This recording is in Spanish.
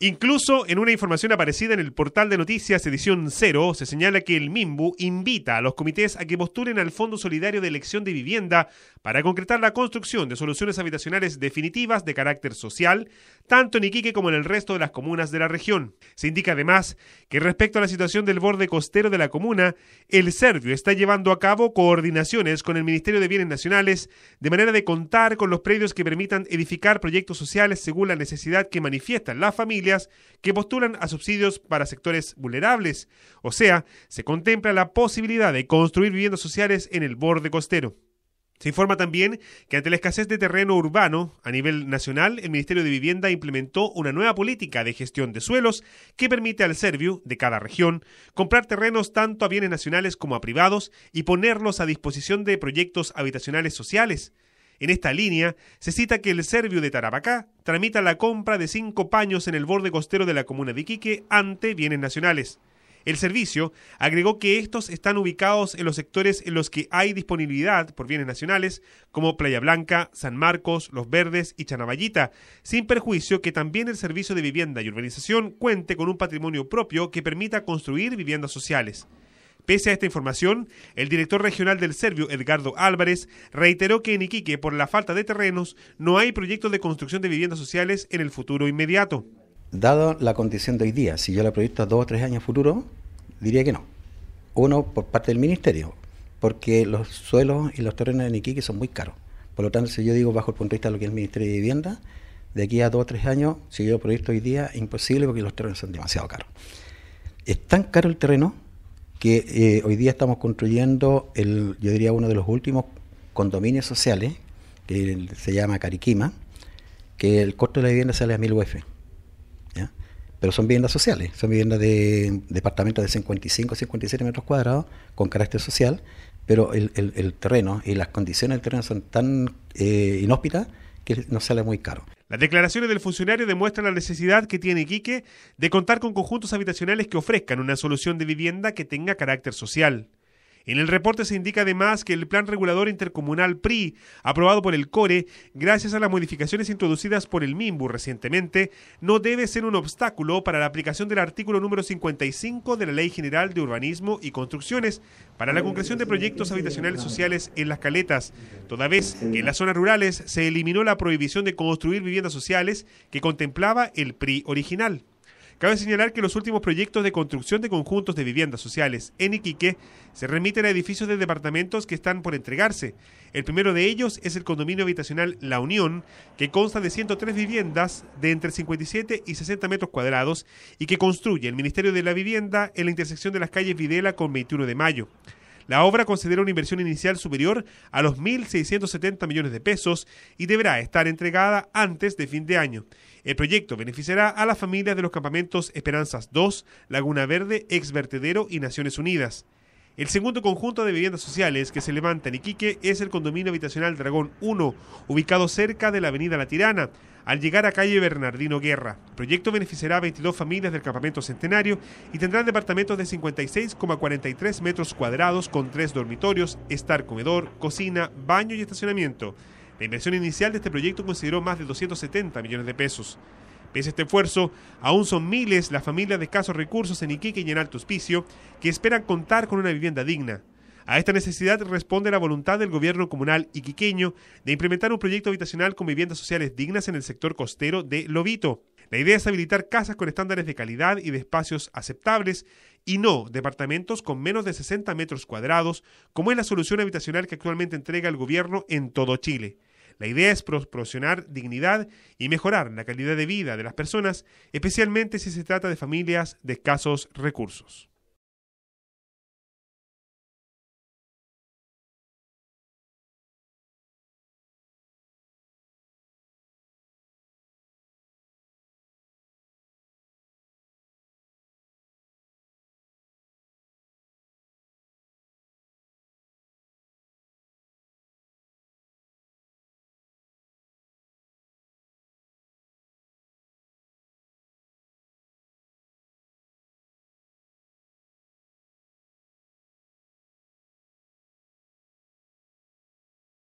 Incluso en una información aparecida en el portal de noticias edición 0 se señala que el MIMBU invita a los comités a que postulen al Fondo Solidario de Elección de Vivienda para concretar la construcción de soluciones habitacionales definitivas de carácter social, tanto en Iquique como en el resto de las comunas de la región. Se indica además que respecto a la situación del borde costero de la comuna, el Servio está llevando a cabo coordinaciones con el Ministerio de Bienes Nacionales de manera de contar con los predios que permitan edificar proyectos sociales según la necesidad que manifiestan la familia que postulan a subsidios para sectores vulnerables, o sea, se contempla la posibilidad de construir viviendas sociales en el borde costero. Se informa también que ante la escasez de terreno urbano a nivel nacional, el Ministerio de Vivienda implementó una nueva política de gestión de suelos que permite al Serviu de cada región comprar terrenos tanto a bienes nacionales como a privados y ponerlos a disposición de proyectos habitacionales sociales. En esta línea, se cita que el Servio de Tarapacá tramita la compra de cinco paños en el borde costero de la comuna de Iquique ante bienes nacionales. El servicio agregó que estos están ubicados en los sectores en los que hay disponibilidad por bienes nacionales, como Playa Blanca, San Marcos, Los Verdes y Chanaballita, sin perjuicio que también el servicio de vivienda y urbanización cuente con un patrimonio propio que permita construir viviendas sociales. Pese a esta información, el director regional del Servio, Edgardo Álvarez, reiteró que en Iquique, por la falta de terrenos, no hay proyectos de construcción de viviendas sociales en el futuro inmediato. Dado la condición de hoy día, si yo la proyecto a dos o tres años futuro, diría que no. Uno, por parte del ministerio, porque los suelos y los terrenos en Iquique son muy caros. Por lo tanto, si yo digo bajo el punto de vista de lo que es el Ministerio de Vivienda, de aquí a dos o tres años, si yo proyecto hoy día, imposible porque los terrenos son demasiado caros. Es tan caro el terreno que eh, hoy día estamos construyendo, el, yo diría, uno de los últimos condominios sociales, que se llama Cariquima, que el costo de la vivienda sale a mil UF. Pero son viviendas sociales, son viviendas de departamentos de 55 57 metros cuadrados con carácter social, pero el, el, terreno y las condiciones del terreno son tan eh, inhóspitas que no sale muy caro. Las declaraciones del funcionario demuestran la necesidad que tiene Iquique de contar con conjuntos habitacionales que ofrezcan una solución de vivienda que tenga carácter social. En el reporte se indica además que el Plan Regulador Intercomunal PRI, aprobado por el CORE, gracias a las modificaciones introducidas por el MIMBU recientemente, no debe ser un obstáculo para la aplicación del artículo número 55 de la Ley General de Urbanismo y Construcciones para la concreción de proyectos habitacionales sociales en las caletas, toda vez que en las zonas rurales se eliminó la prohibición de construir viviendas sociales que contemplaba el PRI original. Cabe señalar que los últimos proyectos de construcción de conjuntos de viviendas sociales en Iquique se remiten a edificios de departamentos que están por entregarse. El primero de ellos es el condominio habitacional La Unión, que consta de 103 viviendas de entre 57 y 60 metros cuadrados y que construye el Ministerio de la Vivienda en la intersección de las calles Videla con 21 de Mayo. La obra considera una inversión inicial superior a los 1.670 millones de pesos y deberá estar entregada antes de fin de año. El proyecto beneficiará a las familias de los campamentos Esperanzas 2, Laguna Verde, Ex Vertedero y Naciones Unidas. El segundo conjunto de viviendas sociales que se levanta en Iquique es el condominio habitacional Dragón 1, ubicado cerca de la avenida La Tirana, al llegar a calle Bernardino Guerra. El proyecto beneficiará a 22 familias del campamento centenario y tendrán departamentos de 56,43 metros cuadrados con tres dormitorios, estar comedor, cocina, baño y estacionamiento. La inversión inicial de este proyecto consideró más de 270 millones de pesos. Pese a este esfuerzo, aún son miles las familias de escasos recursos en Iquique y en Alto Hospicio que esperan contar con una vivienda digna. A esta necesidad responde la voluntad del gobierno comunal iquiqueño de implementar un proyecto habitacional con viviendas sociales dignas en el sector costero de Lobito. La idea es habilitar casas con estándares de calidad y de espacios aceptables y no departamentos con menos de 60 metros cuadrados, como es la solución habitacional que actualmente entrega el gobierno en todo Chile. La idea es proporcionar dignidad y mejorar la calidad de vida de las personas, especialmente si se trata de familias de escasos recursos.